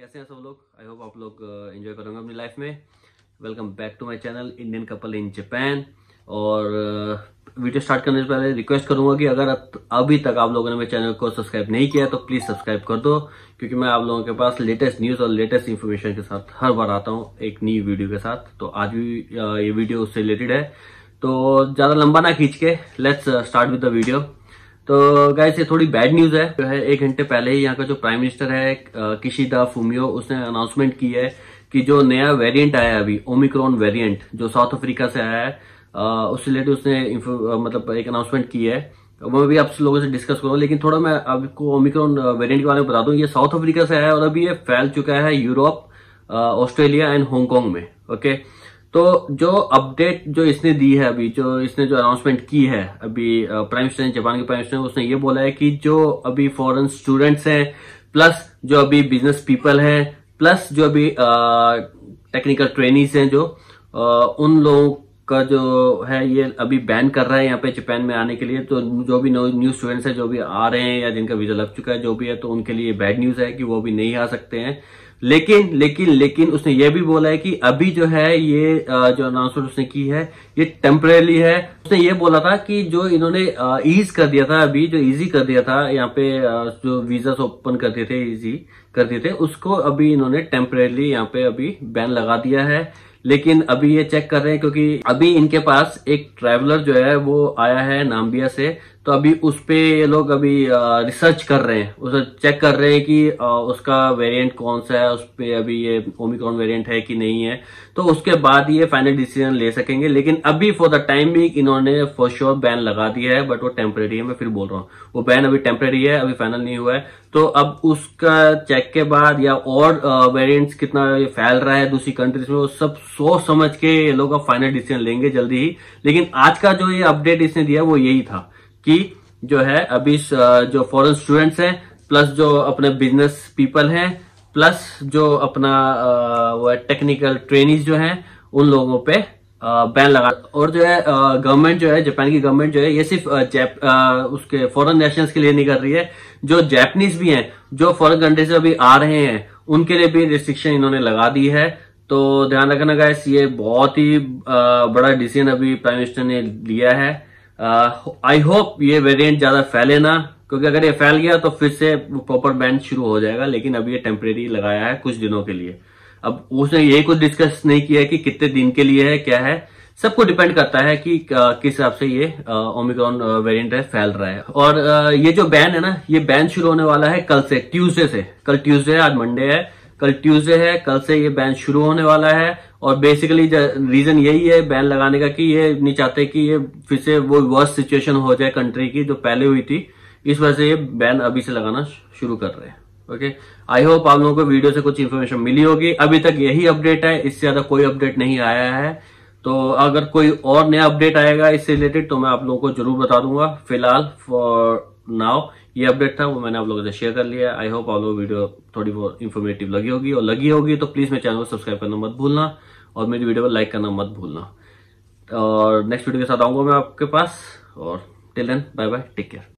कैसे हैं सब लोग आई होप आप लोग एंजॉय uh, करोगे अपनी लाइफ में welcome back to my channel Indian couple in Japan और वीडियो uh, स्टार्ट करने से पहले रिक्वेस्ट करूंगा कि अगर अभी तक आप लोगों ने मेरे चैनल को सब्सक्राइब नहीं किया तो प्लीज़ सब्सक्राइब कर दो क्योंकि मैं आप लोगों के पास लेटेस्ट न्यूज़ और लेटेस्ट इन्फॉर्मेशन के साथ हर बार आता हूँ एक नई वीडियो के साथ तो आज भी uh, ये वीडियो उससे रिलेटेड है तो ज़्यादा लंबा ना खींच के let's start with the video तो गैस ये थोड़ी बैड न्यूज है जो है एक घंटे पहले ही यहाँ का जो प्राइम मिनिस्टर है किशिदा फूमियो उसने अनाउंसमेंट की है कि जो नया वेरिएंट आया है अभी ओमिक्रॉन वेरिएंट जो साउथ अफ्रीका से आया है उस रिलेटेड उसने मतलब एक अनाउंसमेंट की है मैं भी आप लोगों से डिस्कस करूँ लेकिन थोड़ा मैं आपको ओमिक्रॉन वेरियंट के बारे में बता दूं ये साउथ अफ्रीका से आया है और अभी ये फैल चुका है यूरोप ऑस्ट्रेलिया एंड हांगकॉन्ग में ओके okay? तो जो अपडेट जो इसने दी है अभी जो इसने जो अनाउंसमेंट की है अभी प्राइम मिनिस्टर जापान के प्राइम मिनिस्टर उसने ये बोला है कि जो अभी फॉरेन स्टूडेंट्स हैं प्लस जो अभी बिजनेस पीपल हैं प्लस जो अभी टेक्निकल ट्रेनिज हैं जो आ, उन लोगों का जो है ये अभी बैन कर रहा है यहाँ पे जापान में आने के लिए तो जो भी न्यू स्टूडेंट्स हैं जो भी आ रहे हैं या जिनका वीजा लग चुका है जो भी है तो उनके लिए बैड न्यूज है कि वो अभी नहीं आ सकते हैं लेकिन लेकिन लेकिन उसने ये भी बोला है कि अभी जो है ये जो अनाउंसमेंट उसने की है ये टेम्परेली है उसने ये बोला था कि जो इन्होंने ईज कर दिया था अभी जो इजी कर दिया था यहाँ पे जो वीजा ओपन करते थे इजी करते थे उसको अभी इन्होंने टेम्परेली यहाँ पे अभी बैन लगा दिया है लेकिन अभी ये चेक कर रहे हैं क्योंकि अभी इनके पास एक ट्रैवलर जो है वो आया है नाम्बिया से तो अभी उस पर ये लोग अभी रिसर्च कर रहे हैं उसे चेक कर रहे हैं कि उसका वेरिएंट कौन सा है उस पर अभी ये ओमिक्रॉन वेरिएंट है कि नहीं है तो उसके बाद ये फाइनल डिसीजन ले सकेंगे लेकिन अभी फॉर द टाइम भी इन्होंने फॉर श्योर बैन लगा दिया है बट वो टेम्परेरी है मैं फिर बोल रहा हूँ वो बैन अभी टेम्परेरी है अभी फाइनल नहीं हुआ है तो अब उसका चेक के बाद या और वेरियंट कितना ये फैल रहा है दूसरी कंट्रीज में वो सब सोच समझ के ये लोग फाइनल डिसीजन लेंगे जल्दी ही लेकिन आज का जो ये अपडेट इसने दिया वो यही था कि जो है अभी जो फॉरेन स्टूडेंट्स हैं प्लस जो अपने बिजनेस पीपल हैं प्लस जो अपना वो टेक्निकल ट्रेनिंग जो हैं उन लोगों पे बैन लगा और जो है गवर्नमेंट जो है जापान की गवर्नमेंट जो है ये सिर्फ जैप उसके फॉरेन नेशनल्स के लिए नहीं कर रही है जो जैपनीज भी हैं जो फॉरेन कंट्रीज से अभी आ रहे हैं उनके लिए भी रिस्ट्रिक्शन इन्होंने लगा दी है तो ध्यान रखना का ये बहुत ही बड़ा डिसीजन अभी प्राइम मिनिस्टर ने लिया है आई uh, होप ये वेरिएंट ज्यादा फैले ना क्योंकि अगर ये फैल गया तो फिर से प्रॉपर बैन शुरू हो जाएगा लेकिन अभी ये टेम्परेरी लगाया है कुछ दिनों के लिए अब उसने यही कुछ डिस्कस नहीं किया है कि कितने दिन के लिए है क्या है सबको डिपेंड करता है कि uh, किस हिसाब से ये ओमिक्रॉन uh, वेरिएंट है फैल रहा है और ये जो बैन है ना ये बैन शुरू होने वाला है कल से ट्यूजडे से कल ट्यूजडे है आज मंडे है कल ट्यूजडे है कल से ये बैन शुरू होने वाला है और बेसिकली रीजन यही है बैन लगाने का कि ये नहीं चाहते कि ये फिर से वो वर्स्ट सिचुएशन हो जाए कंट्री की जो पहले हुई थी इस वजह से ये बैन अभी से लगाना शुरू कर रहे हैं ओके आई होप आप लोगों को वीडियो से कुछ इन्फॉर्मेशन मिली होगी अभी तक यही अपडेट है इससे ज्यादा कोई अपडेट नहीं आया है तो अगर कोई और नया अपडेट आएगा इससे रिलेटेड तो मैं आप लोगों को जरूर बता दूंगा फिलहाल फॉर नाउ ये अपडेट था वो मैंने आप लोगों से शेयर कर लिया आई होप आप लोग वीडियो थोड़ी बहुत इन्फॉर्मेटिव लगी होगी और लगी होगी तो प्लीज मेरे चैनल को सब्सक्राइब करना मत भूलना और मेरी वीडियो को लाइक करना मत भूलना और नेक्स्ट वीडियो के साथ आऊंगा मैं आपके पास और till then bye bye take care